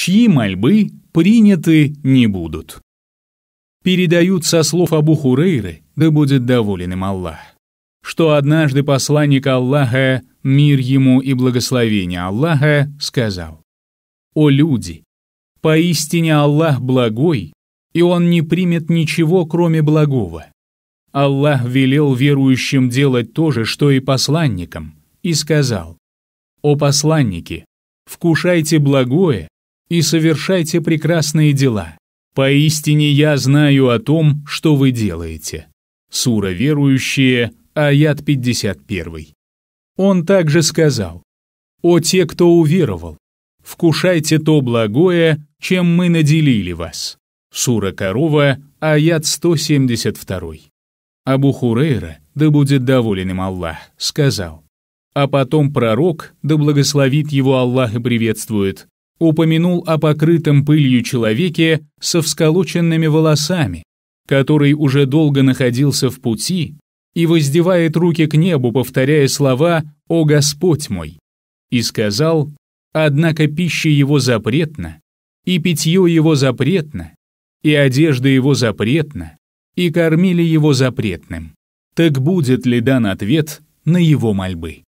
чьи мольбы приняты не будут. Передают со слов Абу Хурейры, да будет доволен им Аллах, что однажды посланник Аллаха, мир ему и благословение Аллаха, сказал, «О люди! Поистине Аллах благой, и Он не примет ничего, кроме благого. Аллах велел верующим делать то же, что и посланникам, и сказал, «О посланники, вкушайте благое и совершайте прекрасные дела. Поистине я знаю о том, что вы делаете». Сура верующие, аят 51. Он также сказал, «О те, кто уверовал, вкушайте то благое, чем мы наделили вас». Сура Корова, аят 172. Абу Хурейра, да будет доволен им Аллах, сказал, а потом пророк, да благословит его Аллах и приветствует, упомянул о покрытом пылью человеке со всколоченными волосами, который уже долго находился в пути и воздевает руки к небу, повторяя слова «О Господь мой!» и сказал «Однако пища его запретна, и питье его запретно, и одежда его запретна, и кормили его запретным». Так будет ли дан ответ на его мольбы?